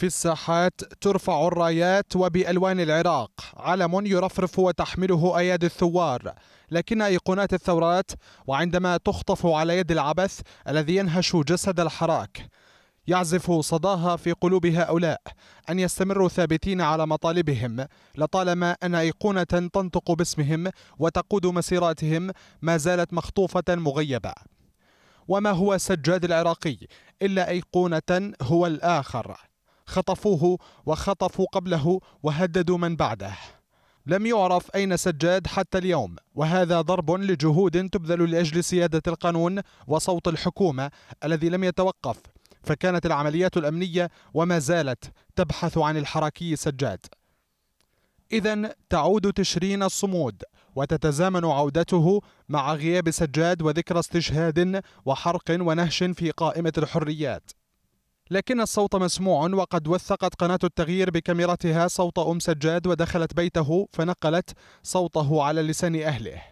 في الساحات ترفع الرايات وبألوان العراق علم يرفرف وتحمله أيادي الثوار لكن أيقونات الثورات وعندما تخطف على يد العبث الذي ينهش جسد الحراك يعزف صداها في قلوب هؤلاء أن يستمروا ثابتين على مطالبهم لطالما أن أيقونة تنطق باسمهم وتقود مسيراتهم ما زالت مخطوفة مغيبة وما هو سجاد العراقي إلا أيقونة هو الآخر خطفوه وخطفوا قبله وهددوا من بعده لم يعرف أين سجاد حتى اليوم وهذا ضرب لجهود تبذل لأجل سيادة القانون وصوت الحكومة الذي لم يتوقف فكانت العمليات الأمنية وما زالت تبحث عن الحركي سجاد إذا تعود تشرين الصمود وتتزامن عودته مع غياب سجاد وذكرى استشهاد وحرق ونهش في قائمة الحريات لكن الصوت مسموع وقد وثقت قناة التغيير بكاميرتها صوت أم سجاد ودخلت بيته فنقلت صوته على لسان أهله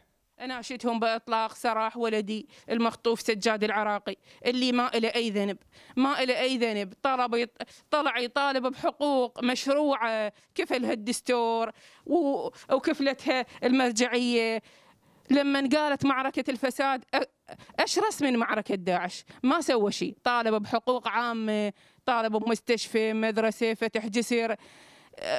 أناشدهم بإطلاق سراح ولدي المخطوف سجاد العراقي اللي ما إلى أي ذنب ما إلى أي ذنب طلب طلع يطالب بحقوق مشروعة كفلها الدستور وكفلتها المرجعية لما قالت معركة الفساد أشرس من معركة داعش ما سوى شيء طالب بحقوق عامة طالب بمستشفى مدرسة فتح جسر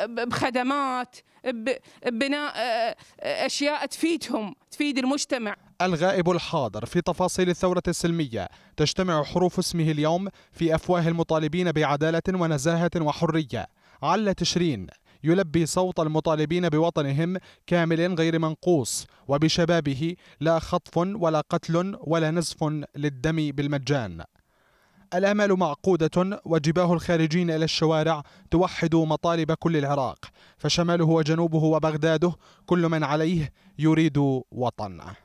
بخدمات ببناء آه، أشياء تفيدهم تفيد المجتمع الغائب الحاضر في تفاصيل الثورة السلمية تجتمع حروف اسمه اليوم في أفواه المطالبين بعدالة ونزاهة وحرية على تشرين يلبي صوت المطالبين بوطنهم كامل غير منقوص وبشبابه لا خطف ولا قتل ولا نزف للدم بالمجان الامال معقوده وجباه الخارجين الى الشوارع توحد مطالب كل العراق فشماله وجنوبه وبغداده كل من عليه يريد وطن